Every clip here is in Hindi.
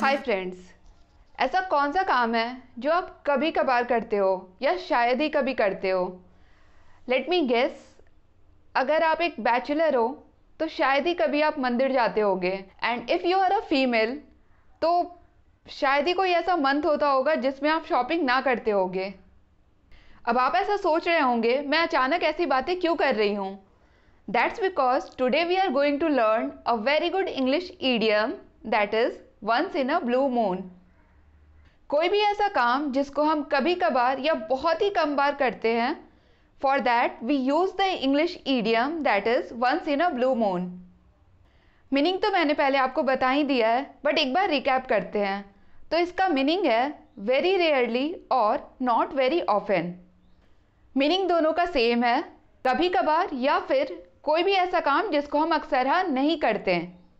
हाय फ्रेंड्स ऐसा कौन सा काम है जो आप कभी कभार करते हो या शायद ही कभी करते हो लेट मी गेस अगर आप एक बैचलर हो तो शायद ही कभी आप मंदिर जाते होगे and if you are a female तो शायद ही कोई ऐसा मंथ होता होगा जिसमें आप शॉपिंग ना करते होगे अब आप ऐसा सोच रहे होंगे मैं अचानक ऐसी बातें क्यों कर रही हूँ That's because today we are going to learn a very good English idiom that is once in a blue moon. कोई भी ऐसा काम जिसको हम कभी कभार या बहुत ही कम बार करते हैं for that we use the English idiom that is once in a blue moon meaning तो मैंने पहले आपको बता ही दिया है बट एक बार रिकैप करते हैं तो इसका मीनिंग है वेरी रेयरली और नॉट वेरी ऑफन मीनिंग दोनों का सेम है कभी कभार या फिर कोई भी ऐसा काम जिसको हम अक्सर हाँ नहीं करते हैं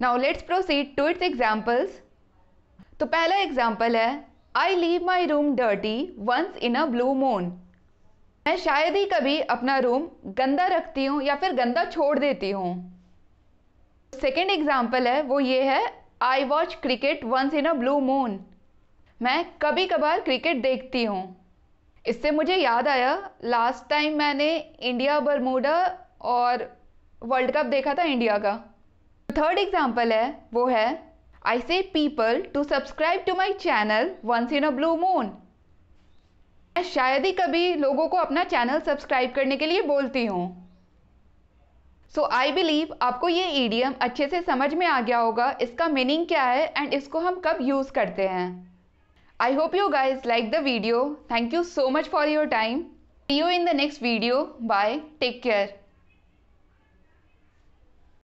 now let's proceed to its examples तो पहला एग्जाम्पल है I leave my room dirty once in a blue moon मैं शायद ही कभी अपना रूम गंदा रखती हूँ या फिर गंदा छोड़ देती हूँ सेकेंड एग्जाम्पल है वो ये है I watch cricket once in a blue moon मैं कभी कभार क्रिकेट देखती हूँ इससे मुझे याद आया लास्ट टाइम मैंने इंडिया बरमूडा और वर्ल्ड कप देखा था इंडिया का थर्ड एग्जाम्पल है वो है I say people to subscribe to my channel once in a blue moon मैं शायद ही कभी लोगों को अपना चैनल सब्सक्राइब करने के लिए बोलती हूँ सो आई बिलीव आपको ये ईडियम अच्छे से समझ में आ गया होगा इसका मीनिंग क्या है एंड इसको हम कब यूज़ करते हैं I hope you guys like the video thank you so much for your time see you in the next video bye take care